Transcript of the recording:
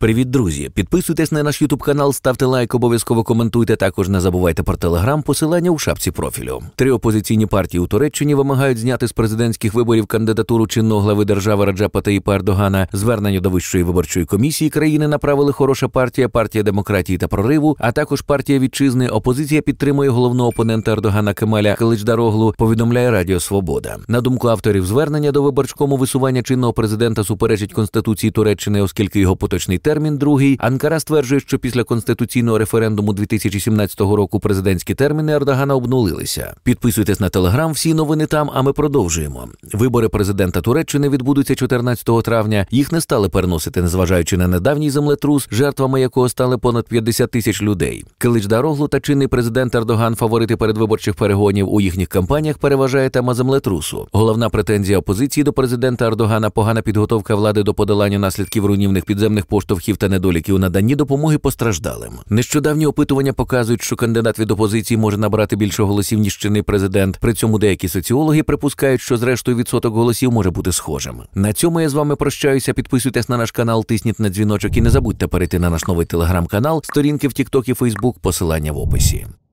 Привіт, друзі! Підписуйтесь на наш Ютуб канал, ставте лайк, обов'язково коментуйте. Також не забувайте про телеграм, посилання у шапці профілю. Три опозиційні партії у Туреччині вимагають зняти з президентських виборів кандидатуру чинного глави держави Раджапа Таїпа Ердогана. Звернення до вищої виборчої комісії країни направили хороша партія, партія демократії та прориву, а також партія вітчизни. Опозиція підтримує головного опонента Ердогана Кемаля Киличдароглу. Повідомляє Радіо Свобода. На думку авторів звернення до виборчкому висування чинного президента суперечить конституції Туреччини, оскільки його поточний термін другий. Анкара стверджує, що після конституційного референдуму 2017 року президентські терміни Ердогана обнулилися. Підписуйтесь на телеграм, всі новини там. А ми продовжуємо. Вибори президента Туреччини відбудуться 14 травня. Їх не стали переносити, незважаючи на недавній землетрус, жертвами якого стали понад 50 тисяч людей. Килич Дароглу та чинний президент Ердоган, фаворити передвиборчих перегонів у їхніх кампаніях, переважає тема землетрусу. Головна претензія опозиції до президента Ердогана погана підготовка влади до подолання наслідків руйнівних підземних поштовхів поштовхів та недоліків у наданні допомоги постраждалим. Нещодавні опитування показують, що кандидат від опозиції може набрати більше голосів ніж чинний президент. При цьому деякі соціологи припускають, що зрештою відсоток голосів може бути схожим. На цьому я з вами прощаюся. Підписуйтесь на наш канал, тисніть на дзвіночок і не забудьте перейти на наш новий телеграм-канал, сторінки в Тікток і Фейсбук, посилання в описі.